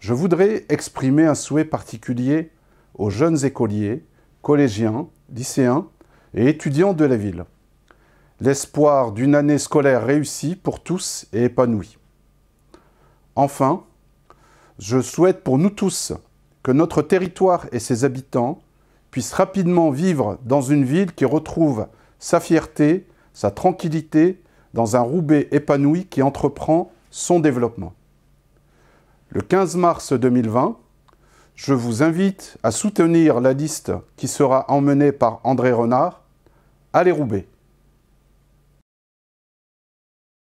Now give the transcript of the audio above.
Je voudrais exprimer un souhait particulier aux jeunes écoliers, collégiens, lycéens et étudiants de la ville. L'espoir d'une année scolaire réussie pour tous et épanouie. Enfin, je souhaite pour nous tous que notre territoire et ses habitants puissent rapidement vivre dans une ville qui retrouve sa fierté, sa tranquillité, dans un Roubaix épanoui qui entreprend son développement le 15 mars 2020, je vous invite à soutenir la liste qui sera emmenée par André Renard à Les Roubaix.